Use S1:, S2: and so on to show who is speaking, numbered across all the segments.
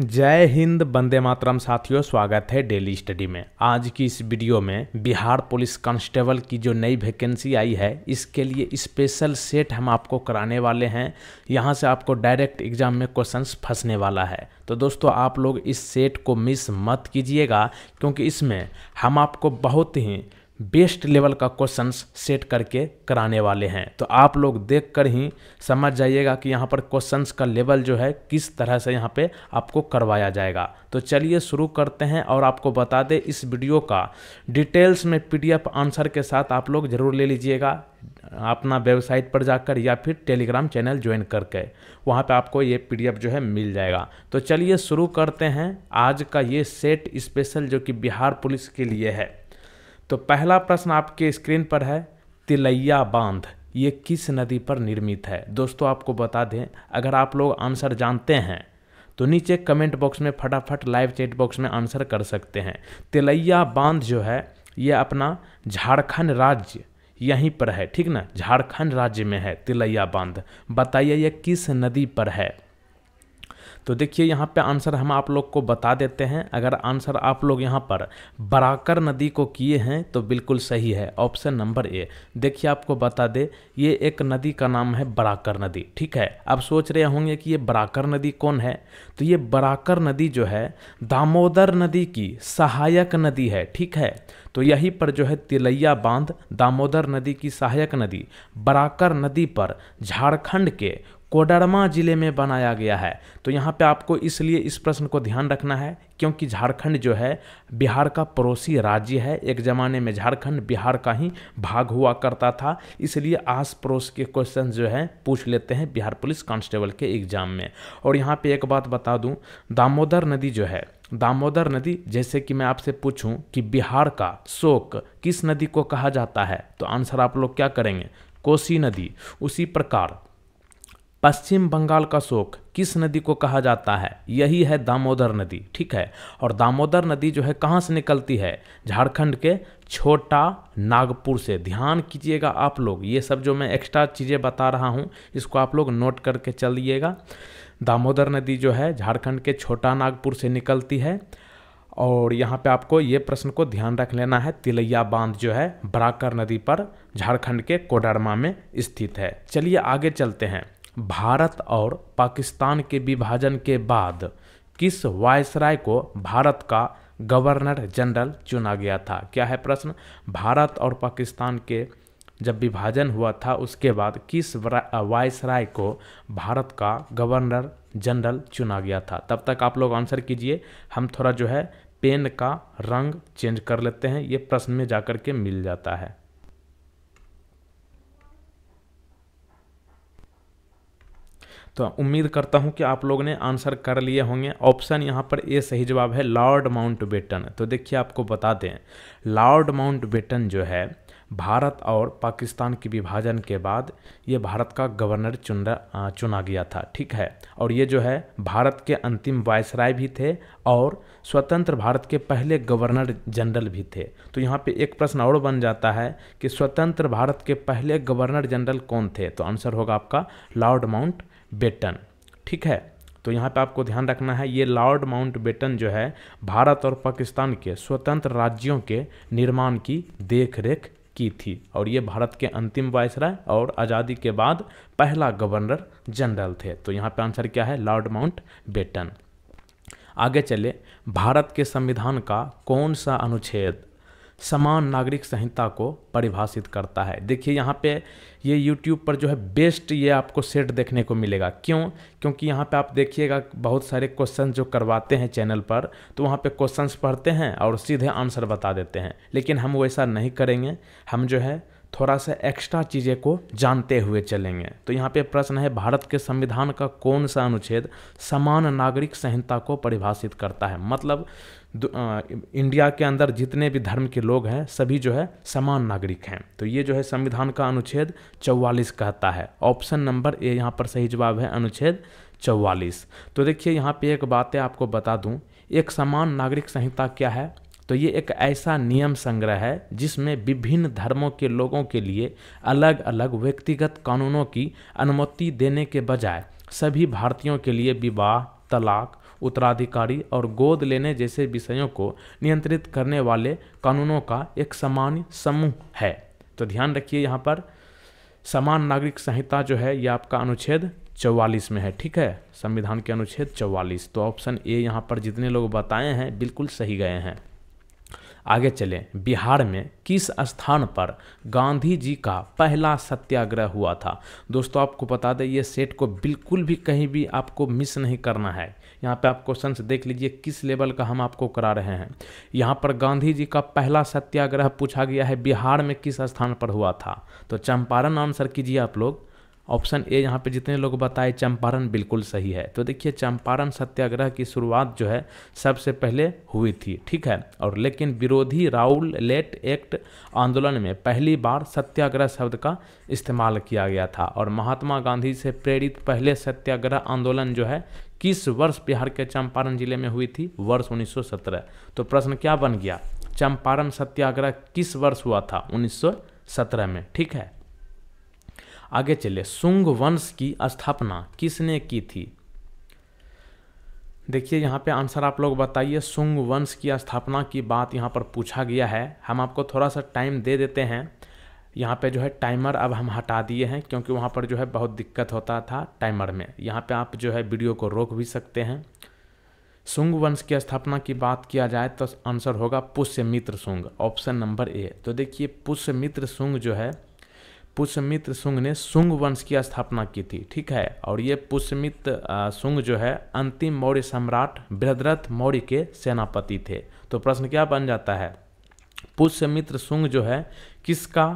S1: जय हिंद बंदे मातरम साथियों स्वागत है डेली स्टडी में आज की इस वीडियो में बिहार पुलिस कांस्टेबल की जो नई वैकेंसी आई है इसके लिए स्पेशल सेट हम आपको कराने वाले हैं यहाँ से आपको डायरेक्ट एग्जाम में क्वेश्चंस फंसने वाला है तो दोस्तों आप लोग इस सेट को मिस मत कीजिएगा क्योंकि इसमें हम आपको बहुत ही बेस्ट लेवल का क्वेश्चंस सेट करके कराने वाले हैं तो आप लोग देखकर ही समझ जाइएगा कि यहाँ पर क्वेश्चंस का लेवल जो है किस तरह से यहाँ पे आपको करवाया जाएगा तो चलिए शुरू करते हैं और आपको बता दें इस वीडियो का डिटेल्स में पीडीएफ आंसर के साथ आप लोग ज़रूर ले लीजिएगा अपना वेबसाइट पर जाकर या फिर टेलीग्राम चैनल ज्वाइन करके वहाँ पे आपको ये पी जो है मिल जाएगा तो चलिए शुरू करते हैं आज का ये सेट स्पेशल जो कि बिहार पुलिस के लिए है तो पहला प्रश्न आपके स्क्रीन पर है तिलैया बांध ये किस नदी पर निर्मित है दोस्तों आपको बता दें अगर आप लोग आंसर जानते हैं तो नीचे कमेंट बॉक्स में फटाफट लाइव चैट बॉक्स में आंसर कर सकते हैं तिलैया बांध जो है ये अपना झारखंड राज्य यहीं पर है ठीक ना झारखंड राज्य में है तिलैया बांध बताइए यह किस नदी पर है तो देखिए यहाँ पे आंसर हम आप लोग को बता देते हैं अगर आंसर आप लोग यहाँ पर बराकर नदी को किए हैं तो बिल्कुल सही है ऑप्शन नंबर ए देखिए आपको बता दे ये एक नदी का नाम है बराकर नदी ठीक है आप सोच रहे होंगे कि ये बराकर नदी कौन है तो ये बराकर नदी जो है दामोदर नदी की सहायक नदी है ठीक है तो यहीं पर जो है तिलैया बांध दामोदर नदी की सहायक नदी बराकर नदी पर झारखंड के कोडरमा ज़िले में बनाया गया है तो यहाँ पे आपको इसलिए इस प्रश्न को ध्यान रखना है क्योंकि झारखंड जो है बिहार का पड़ोसी राज्य है एक ज़माने में झारखंड बिहार का ही भाग हुआ करता था इसलिए आस पड़ोस के क्वेश्चन जो है पूछ लेते हैं बिहार पुलिस कांस्टेबल के एग्ज़ाम में और यहाँ पे एक बात बता दूँ दामोदर नदी जो है दामोदर नदी जैसे कि मैं आपसे पूछूं कि बिहार का शोक किस नदी को कहा जाता है तो आंसर आप लोग क्या करेंगे कोसी नदी उसी प्रकार पश्चिम बंगाल का शोक किस नदी को कहा जाता है यही है दामोदर नदी ठीक है और दामोदर नदी जो है कहाँ से निकलती है झारखंड के छोटा नागपुर से ध्यान कीजिएगा आप लोग ये सब जो मैं एक्स्ट्रा चीज़ें बता रहा हूँ इसको आप लोग नोट करके चलिएगा दामोदर नदी जो है झारखंड के छोटा नागपुर से निकलती है और यहाँ पे आपको ये प्रश्न को ध्यान रख लेना है तिलैया बांध जो है बराकर नदी पर झारखंड के कोडरमा में स्थित है चलिए आगे चलते हैं भारत और पाकिस्तान के विभाजन के बाद किस वायसराय को भारत का गवर्नर जनरल चुना गया था क्या है प्रश्न भारत और पाकिस्तान के जब विभाजन हुआ था उसके बाद किस वायसराय को भारत का गवर्नर जनरल चुना गया था तब तक आप लोग आंसर कीजिए हम थोड़ा जो है पेन का रंग चेंज कर लेते हैं ये प्रश्न में जाकर के मिल जाता है तो उम्मीद करता हूँ कि आप लोग ने आंसर कर लिए होंगे ऑप्शन यहाँ पर ए सही जवाब है लॉर्ड माउंट बेटन तो देखिए आपको बता दें लॉर्ड माउंट बेटन जो है भारत और पाकिस्तान के विभाजन के बाद ये भारत का गवर्नर चुन चुना गया था ठीक है और ये जो है भारत के अंतिम वायसराय भी थे और स्वतंत्र भारत के पहले गवर्नर जनरल भी थे तो यहाँ पे एक प्रश्न और बन जाता है कि स्वतंत्र भारत के पहले गवर्नर जनरल कौन थे तो आंसर होगा आपका लॉर्ड माउंट बेटन ठीक है तो यहाँ पे आपको ध्यान रखना है ये लॉर्ड माउंट बेटन जो है भारत और पाकिस्तान के स्वतंत्र राज्यों के निर्माण की देखरेख की थी और ये भारत के अंतिम वायसराय और आज़ादी के बाद पहला गवर्नर जनरल थे तो यहाँ पे आंसर क्या है लॉर्ड माउंट बेटन आगे चले भारत के संविधान का कौन सा अनुच्छेद समान नागरिक संहिता को परिभाषित करता है देखिए यहाँ पे ये YouTube पर जो है बेस्ट ये आपको सेट देखने को मिलेगा क्यों क्योंकि यहाँ पे आप देखिएगा बहुत सारे क्वेश्चन जो करवाते हैं चैनल पर तो वहाँ पे क्वेश्चंस पढ़ते हैं और सीधे आंसर बता देते हैं लेकिन हम वैसा नहीं करेंगे हम जो है थोड़ा सा एक्स्ट्रा चीज़ें को जानते हुए चलेंगे तो यहाँ पे प्रश्न है भारत के संविधान का कौन सा अनुच्छेद समान नागरिक संहिता को परिभाषित करता है मतलब आ, इंडिया के अंदर जितने भी धर्म के लोग हैं सभी जो है समान नागरिक हैं तो ये जो है संविधान का अनुच्छेद चौवालीस कहता है ऑप्शन नंबर ए यहाँ पर सही जवाब है अनुच्छेद चौवालीस तो देखिए यहाँ पे एक बातें आपको बता दूँ एक समान नागरिक संहिता क्या है तो ये एक ऐसा नियम संग्रह है जिसमें विभिन्न धर्मों के लोगों के लिए अलग अलग व्यक्तिगत कानूनों की अनुमति देने के बजाय सभी भारतीयों के लिए विवाह तलाक उत्तराधिकारी और गोद लेने जैसे विषयों को नियंत्रित करने वाले कानूनों का एक समान समूह है तो ध्यान रखिए यहाँ पर समान नागरिक संहिता जो है ये आपका अनुच्छेद चौवालीस में है ठीक है संविधान के अनुच्छेद चौवालीस तो ऑप्शन ए यहाँ पर जितने लोग बताए हैं बिल्कुल सही गए हैं आगे चलें बिहार में किस स्थान पर गांधी जी का पहला सत्याग्रह हुआ था दोस्तों आपको बता दें ये सेट को बिल्कुल भी कहीं भी आपको मिस नहीं करना है यहाँ पे आप क्वेश्चन देख लीजिए किस लेवल का हम आपको करा रहे हैं यहाँ पर गांधी जी का पहला सत्याग्रह पूछा गया है बिहार में किस स्थान पर हुआ था तो चंपारण आंसर कीजिए आप लोग ऑप्शन ए यहाँ पे जितने लोग बताए चंपारण बिल्कुल सही है तो देखिए चंपारण सत्याग्रह की शुरुआत जो है सबसे पहले हुई थी ठीक है और लेकिन विरोधी राउल लेट एक्ट आंदोलन में पहली बार सत्याग्रह शब्द का इस्तेमाल किया गया था और महात्मा गांधी से प्रेरित पहले सत्याग्रह आंदोलन जो है किस वर्ष बिहार के चंपारण जिले में हुई थी वर्ष उन्नीस तो प्रश्न क्या बन गया चंपारण सत्याग्रह किस वर्ष हुआ था सत्रह में ठीक है आगे चले सुंग वंश की स्थापना किसने की थी देखिए यहाँ पे आंसर आप लोग बताइए सुंग वंश की स्थापना की बात यहाँ पर पूछा गया है हम आपको थोड़ा सा टाइम दे देते हैं यहाँ पे जो है टाइमर अब हम हटा दिए हैं क्योंकि वहाँ पर जो है बहुत दिक्कत होता था टाइमर में यहाँ पे आप जो है वीडियो को रोक भी सकते हैं सुंग वंश की स्थापना की बात किया जाए तो आंसर होगा पुष्य मित्र सुंग ऑप्शन नंबर ए तो देखिए पुष्य मित्र सुंग जो है पुष्यमित्र सुंग ने सुंग वंश की स्थापना की थी ठीक है और ये पुष्यमित्र सुंग जो है अंतिम मौर्य सम्राट बृहद्रथ मौर्य के सेनापति थे तो प्रश्न क्या बन जाता है पुष्यमित्र सुंग जो है किसका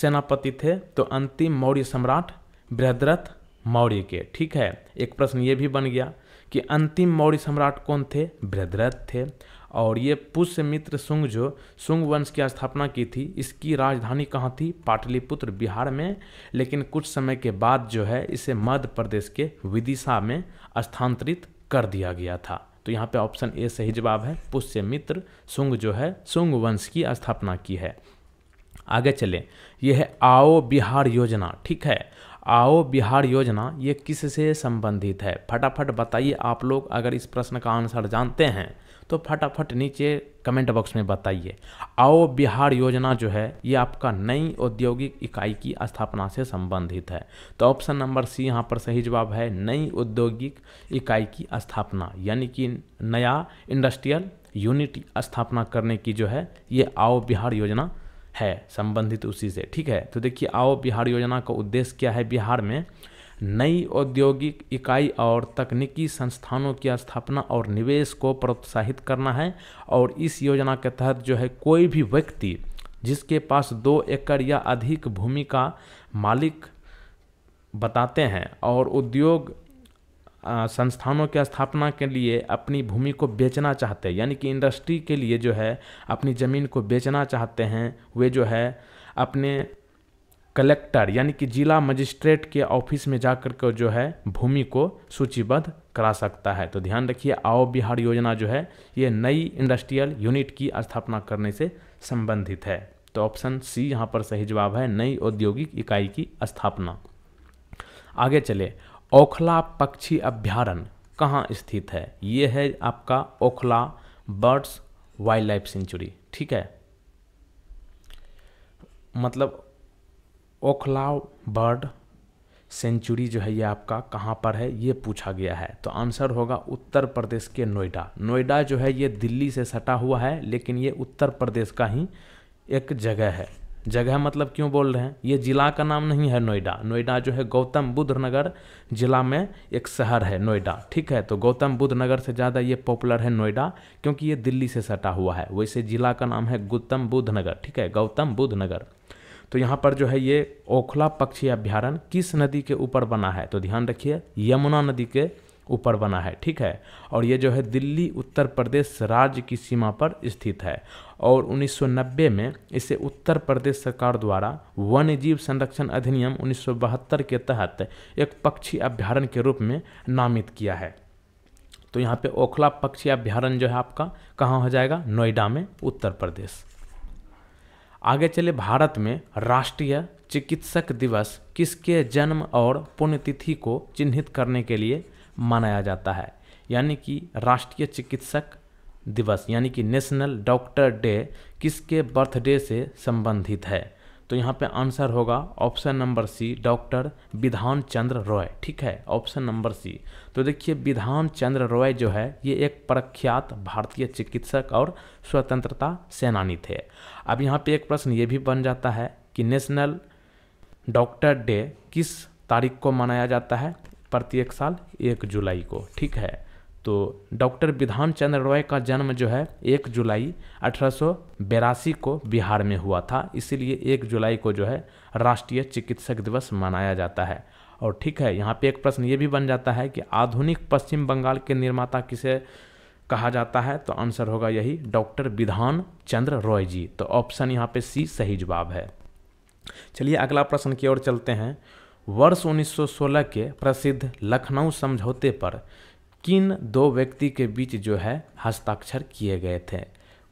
S1: सेनापति थे तो अंतिम मौर्य सम्राट बृहद्रथ मौर्य के ठीक है एक प्रश्न ये भी बन गया कि अंतिम मौर्य सम्राट कौन थे बृहद्रथ थे और ये पुष्य मित्र सुंग जो सुंग वंश की स्थापना की थी इसकी राजधानी कहाँ थी पाटलिपुत्र बिहार में लेकिन कुछ समय के बाद जो है इसे मध्य प्रदेश के विदिशा में स्थानांतरित कर दिया गया था तो यहाँ पे ऑप्शन ए सही जवाब है पुष्य मित्र सुंग जो है सुंग वंश की स्थापना की है आगे चलें यह है आओ बिहार योजना ठीक है आओ बिहार योजना ये किस से संबंधित है फटाफट बताइए आप लोग अगर इस प्रश्न का आंसर जानते हैं तो फटाफट नीचे कमेंट बॉक्स में बताइए आओ बिहार योजना जो है ये आपका नई औद्योगिक इकाई की स्थापना से संबंधित है तो ऑप्शन नंबर सी यहाँ पर सही जवाब है नई औद्योगिक इकाई की स्थापना यानी कि नया इंडस्ट्रियल यूनिट स्थापना करने की जो है ये आओ बिहार योजना है संबंधित उसी से ठीक है तो देखिए आओ बिहार योजना का उद्देश्य क्या है बिहार में नई औद्योगिक इकाई और तकनीकी संस्थानों की स्थापना और निवेश को प्रोत्साहित करना है और इस योजना के तहत जो है कोई भी व्यक्ति जिसके पास दो एकड़ या अधिक भूमि का मालिक बताते हैं और उद्योग संस्थानों की स्थापना के लिए अपनी भूमि को बेचना चाहते हैं यानी कि इंडस्ट्री के लिए जो है अपनी ज़मीन को बेचना चाहते हैं वे जो है अपने कलेक्टर यानी कि जिला मजिस्ट्रेट के ऑफिस में जाकर के जो है भूमि को सूचीबद्ध करा सकता है तो ध्यान रखिए आओ बिहार योजना जो है ये नई इंडस्ट्रियल यूनिट की स्थापना करने से संबंधित है तो ऑप्शन सी यहाँ पर सही जवाब है नई औद्योगिक इकाई की स्थापना आगे चले ओखला पक्षी अभ्यारण कहाँ स्थित है ये है आपका Okhla birds wildlife sanctuary ठीक है मतलब ओखलाव बर्ड सेंचुरी जो है ये आपका कहाँ पर है ये पूछा गया है तो आंसर होगा उत्तर प्रदेश के नोएडा नोएडा जो है ये दिल्ली से सटा हुआ है लेकिन ये उत्तर प्रदेश का ही एक जगह है जगह मतलब क्यों बोल रहे हैं ये ज़िला का नाम नहीं है नोएडा नोएडा जो है गौतम बुद्ध नगर ज़िला में एक शहर है नोएडा ठीक है तो गौतम बुद्ध नगर से ज़्यादा ये पॉपुलर है नोएडा क्योंकि ये दिल्ली से सटा हुआ है वैसे ज़िला का नाम है गौतम बुद्ध नगर ठीक है गौतम बुद्ध नगर तो यहाँ पर जो है ये ओखला पक्षी अभ्यारण किस नदी के ऊपर बना है तो ध्यान रखिए यमुना नदी के ऊपर बना है ठीक है और ये जो है दिल्ली उत्तर प्रदेश राज्य की सीमा पर स्थित है और 1990 में इसे उत्तर प्रदेश सरकार द्वारा वन्य जीव संरक्षण अधिनियम उन्नीस के तहत एक पक्षी अभ्यारण्य के रूप में नामित किया है तो यहाँ पे ओखला पक्षी अभ्यारण जो है आपका कहाँ हो जाएगा नोएडा में उत्तर प्रदेश आगे चले भारत में राष्ट्रीय चिकित्सक दिवस किसके जन्म और पुण्यतिथि को चिन्हित करने के लिए मनाया जाता है यानी कि राष्ट्रीय चिकित्सक दिवस यानी कि नेशनल डॉक्टर डे किसके बर्थडे से संबंधित है तो यहाँ पे आंसर होगा ऑप्शन नंबर सी डॉक्टर विधान चंद्र रॉय ठीक है ऑप्शन नंबर सी तो देखिए विधान चंद्र रॉय जो है ये एक प्रख्यात भारतीय चिकित्सक और स्वतंत्रता सेनानी थे अब यहाँ पे एक प्रश्न ये भी बन जाता है कि नेशनल डॉक्टर डे किस तारीख को मनाया जाता है प्रत्येक साल एक जुलाई को ठीक है तो डॉक्टर विधान चंद्र रॉय का जन्म जो है एक जुलाई अठारह को बिहार में हुआ था इसीलिए एक जुलाई को जो है राष्ट्रीय चिकित्सक दिवस मनाया जाता है और ठीक है यहाँ पे एक प्रश्न ये भी बन जाता है कि आधुनिक पश्चिम बंगाल के निर्माता किसे कहा जाता है तो आंसर होगा यही डॉक्टर विधान चंद्र रॉय जी तो ऑप्शन यहाँ पे सी सही जवाब है चलिए अगला प्रश्न की ओर चलते हैं वर्ष 1916 के प्रसिद्ध लखनऊ समझौते पर किन दो व्यक्ति के बीच जो है हस्ताक्षर किए गए थे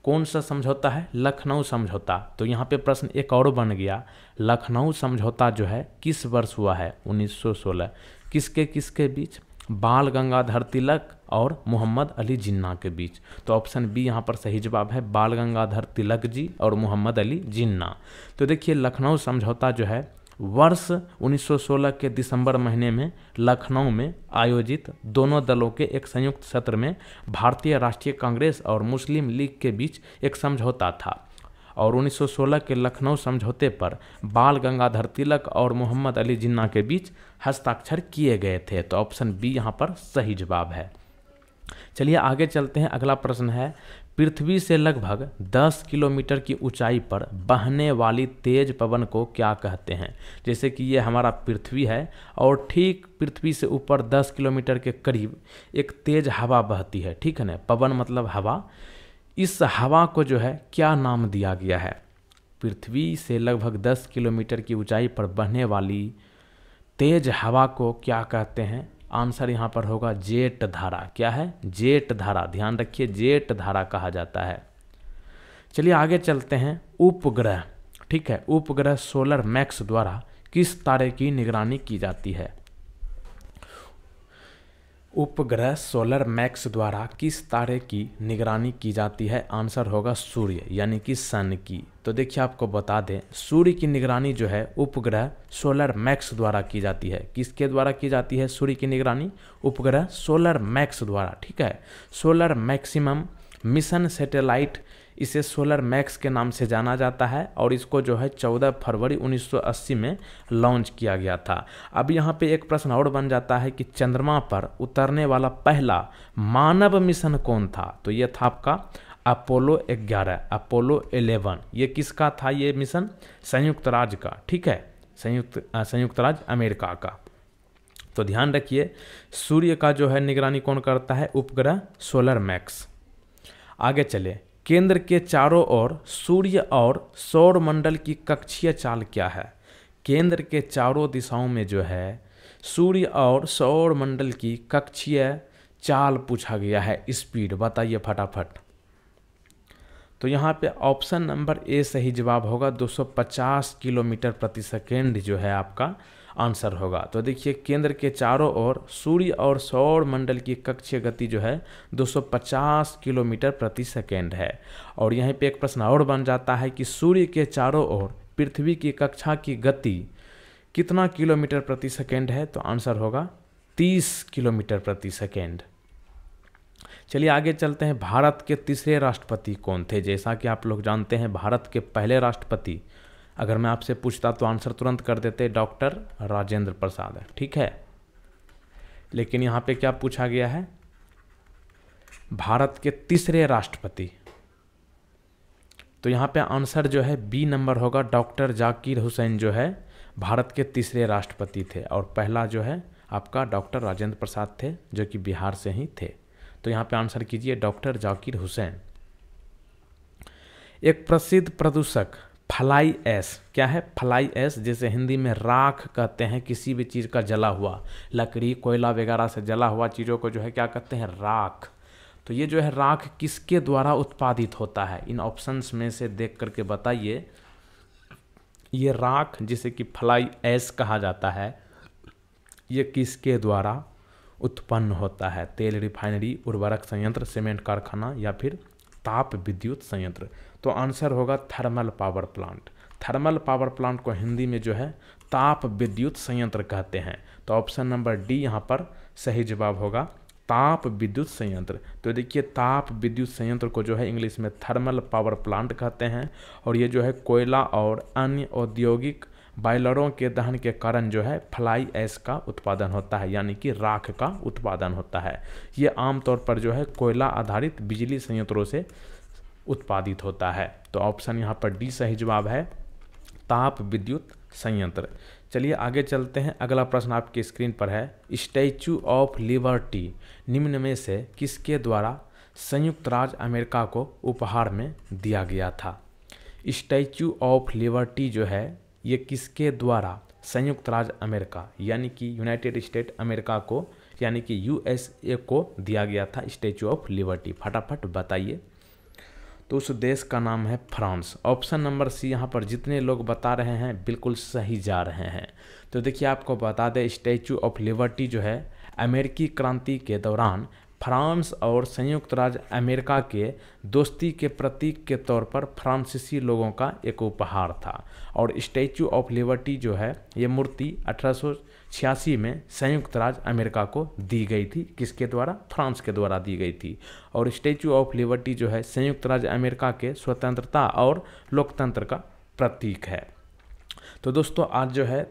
S1: कौन सा समझौता है लखनऊ समझौता तो यहाँ पे प्रश्न एक और बन गया लखनऊ समझौता जो है किस वर्ष हुआ है 1916 किसके किसके बीच बाल गंगाधर तिलक और मोहम्मद अली जिन्ना के बीच तो ऑप्शन बी यहाँ पर सही जवाब है बाल गंगाधर तिलक जी और मोहम्मद अली जिन्ना तो देखिए लखनऊ समझौता जो है वर्ष 1916 के दिसंबर महीने में लखनऊ में आयोजित दोनों दलों के एक संयुक्त सत्र में भारतीय राष्ट्रीय कांग्रेस और मुस्लिम लीग के बीच एक समझौता था और 1916 के लखनऊ समझौते पर बाल गंगाधर तिलक और मोहम्मद अली जिन्ना के बीच हस्ताक्षर किए गए थे तो ऑप्शन बी यहाँ पर सही जवाब है चलिए आगे चलते हैं अगला प्रश्न है पृथ्वी से लगभग 10 किलोमीटर की ऊंचाई पर बहने वाली तेज पवन को क्या कहते हैं जैसे कि ये हमारा पृथ्वी है और ठीक पृथ्वी से ऊपर 10 किलोमीटर के करीब एक तेज हवा बहती है ठीक है ना पवन मतलब हवा इस हवा को जो है क्या नाम दिया गया है पृथ्वी से लगभग 10 किलोमीटर की ऊंचाई पर बहने वाली तेज हवा को क्या कहते हैं आंसर यहाँ पर होगा जेट धारा क्या है जेट धारा ध्यान रखिए जेट धारा कहा जाता है चलिए आगे चलते हैं उपग्रह ठीक है उपग्रह सोलर मैक्स द्वारा किस तारे की निगरानी की जाती है उपग्रह सोलर मैक्स द्वारा किस तारे की निगरानी की जाती है आंसर होगा सूर्य यानी कि सन की तो देखिए आपको बता दें सूर्य की निगरानी जो है उपग्रह सोलर मैक्स द्वारा की जाती है किसके द्वारा की जाती है सूर्य की निगरानी उपग्रह सोलर मैक्स द्वारा ठीक है सोलर मैक्सिमम मिशन सेटेलाइट इसे सोलर मैक्स के नाम से जाना जाता है और इसको जो है 14 फरवरी 1980 में लॉन्च किया गया था अब यहाँ पे एक प्रश्न और बन जाता है कि चंद्रमा पर उतरने वाला पहला मानव मिशन कौन था तो ये था आपका अपोलो 11 अपोलो 11 ये किसका था ये मिशन संयुक्त राज्य का ठीक है संयुक्त संयुक्त राज्य अमेरिका का तो ध्यान रखिए सूर्य का जो है निगरानी कौन करता है उपग्रह सोलर मैक्स आगे चले केंद्र के चारों ओर सूर्य और सौर मंडल की कक्षीय चाल क्या है केंद्र के चारों दिशाओं में जो है सूर्य और सौर मंडल की कक्षीय चाल पूछा गया है स्पीड बताइए फटाफट तो यहाँ पे ऑप्शन नंबर ए सही जवाब होगा 250 किलोमीटर प्रति सेकेंड जो है आपका आंसर होगा तो देखिए केंद्र के चारों ओर सूर्य और सौर मंडल की कक्षीय गति जो है 250 किलोमीटर प्रति सेकेंड है और यहीं पे एक प्रश्न और बन जाता है कि सूर्य के चारों ओर पृथ्वी की कक्षा की गति कितना किलोमीटर प्रति सेकेंड है तो आंसर होगा 30 किलोमीटर प्रति सेकेंड चलिए आगे चलते हैं भारत के तीसरे राष्ट्रपति कौन थे जैसा कि आप लोग जानते हैं भारत के पहले राष्ट्रपति अगर मैं आपसे पूछता तो आंसर तुरंत कर देते डॉक्टर राजेंद्र प्रसाद ठीक है लेकिन यहाँ पे क्या पूछा गया है भारत के तीसरे राष्ट्रपति तो यहाँ पे आंसर जो है बी नंबर होगा डॉक्टर जाकिर हुसैन जो है भारत के तीसरे राष्ट्रपति थे और पहला जो है आपका डॉक्टर राजेंद्र प्रसाद थे जो कि बिहार से ही थे तो यहाँ पे आंसर कीजिए डॉक्टर जाकिर हुसैन एक प्रसिद्ध प्रदूषक फलाई ऐस क्या है फलाई ऐस जिसे हिंदी में राख कहते हैं किसी भी चीज़ का जला हुआ लकड़ी कोयला वगैरह से जला हुआ चीज़ों को जो है क्या कहते हैं राख तो ये जो है राख किसके द्वारा उत्पादित होता है इन ऑप्शंस में से देख करके बताइए ये राख जिसे कि फलाई ऐस कहा जाता है ये किसके द्वारा उत्पन्न होता है तेल रिफाइनरी उर्वरक संयंत्र सीमेंट कारखाना या फिर ताप विद्युत संयंत्र तो आंसर होगा thermal power plant thermal power plant को हिंदी में जो है ताप विद्युत संयंत्र कहते हैं तो ऑप्शन नंबर डी यहाँ पर सही जवाब होगा ताप विद्युत संयंत्र तो देखिए ताप विद्युत संयंत्र को जो है इंग्लिश में थर्मल पावर प्लांट कहते हैं और ये जो है कोयला और अन्य औद्योगिक बायलरों के दहन के कारण जो है फ्लाई ऐस का उत्पादन होता है यानी कि राख का उत्पादन होता है ये आमतौर पर जो है कोयला आधारित बिजली संयंत्रों से उत्पादित होता है तो ऑप्शन यहाँ पर डी सही जवाब है ताप विद्युत संयंत्र चलिए आगे चलते हैं अगला प्रश्न आपकी स्क्रीन पर है स्टैचू ऑफ लिबर्टी निम्न में से किसके द्वारा संयुक्त राज्य अमेरिका को उपहार में दिया गया था स्टैचू ऑफ लिबर्टी जो है ये किसके द्वारा संयुक्त राज्य अमेरिका यानी कि यूनाइटेड स्टेट अमेरिका को यानी कि यूएसए को दिया गया था स्टैचू ऑफ लिबर्टी फटाफट बताइए तो उस देश का नाम है फ्रांस ऑप्शन नंबर सी यहाँ पर जितने लोग बता रहे हैं बिल्कुल सही जा रहे हैं तो देखिए आपको बता दें स्टैचू ऑफ लिबर्टी जो है अमेरिकी क्रांति के दौरान फ्रांस और संयुक्त राज्य अमेरिका के दोस्ती के प्रतीक के तौर पर फ्रांसीसी लोगों का एक उपहार था और स्टैचू ऑफ लिबर्टी जो है ये मूर्ति अठारह में संयुक्त राज्य अमेरिका को दी गई थी किसके द्वारा फ्रांस के द्वारा दी गई थी और स्टैचू ऑफ लिबर्टी जो है संयुक्त राज्य अमेरिका के स्वतंत्रता और लोकतंत्र का प्रतीक है तो दोस्तों आज जो है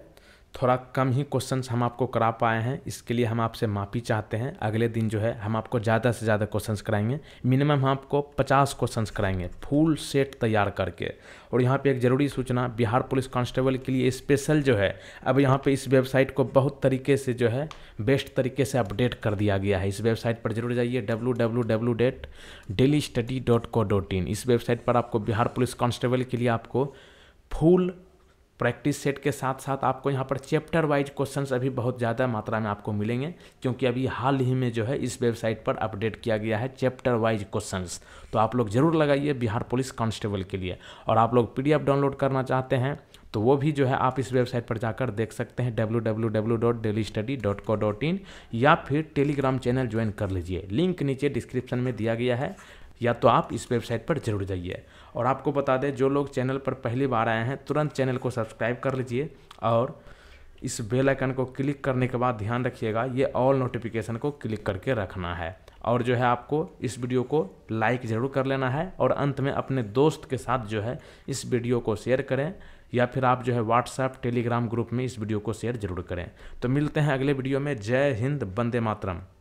S1: थोड़ा कम ही क्वेश्चन हम आपको करा पाए हैं इसके लिए हम आपसे माफ़ी चाहते हैं अगले दिन जो है हम आपको ज़्यादा से ज़्यादा क्वेश्चन कराएंगे मिनिमम हम आपको पचास क्वेश्चन कराएंगे फुल सेट तैयार करके और यहाँ पे एक ज़रूरी सूचना बिहार पुलिस कांस्टेबल के लिए स्पेशल जो है अब यहाँ पे इस वेबसाइट को बहुत तरीके से जो है बेस्ट तरीके से अपडेट कर दिया गया है इस वेबसाइट पर जरूर जाइए W daily study dot co dot in इस वेबसाइट पर आपको बिहार पुलिस कांस्टेबल के लिए आपको फुल प्रैक्टिस सेट के साथ साथ आपको यहाँ पर चैप्टर वाइज क्वेश्चन अभी बहुत ज़्यादा मात्रा में आपको मिलेंगे क्योंकि अभी हाल ही में जो है इस वेबसाइट पर अपडेट किया गया है चैप्टर वाइज क्वेश्चंस तो आप लोग ज़रूर लगाइए बिहार पुलिस कांस्टेबल के लिए और आप लोग पी डाउनलोड करना चाहते हैं तो वो भी जो है आप इस वेबसाइट पर जाकर देख सकते हैं डब्ल्यू या फिर टेलीग्राम चैनल ज्वाइन कर लीजिए लिंक नीचे डिस्क्रिप्शन में दिया गया है या तो आप इस वेबसाइट पर जरूर जाइए और आपको बता दें जो लोग चैनल पर पहली बार आए हैं तुरंत चैनल को सब्सक्राइब कर लीजिए और इस बेल आइकन को क्लिक करने के बाद ध्यान रखिएगा ये ऑल नोटिफिकेशन को क्लिक करके रखना है और जो है आपको इस वीडियो को लाइक ज़रूर कर लेना है और अंत में अपने दोस्त के साथ जो है इस वीडियो को शेयर करें या फिर आप जो है व्हाट्सएप टेलीग्राम ग्रुप में इस वीडियो को शेयर जरूर करें तो मिलते हैं अगले वीडियो में जय हिंद बंदे मातरम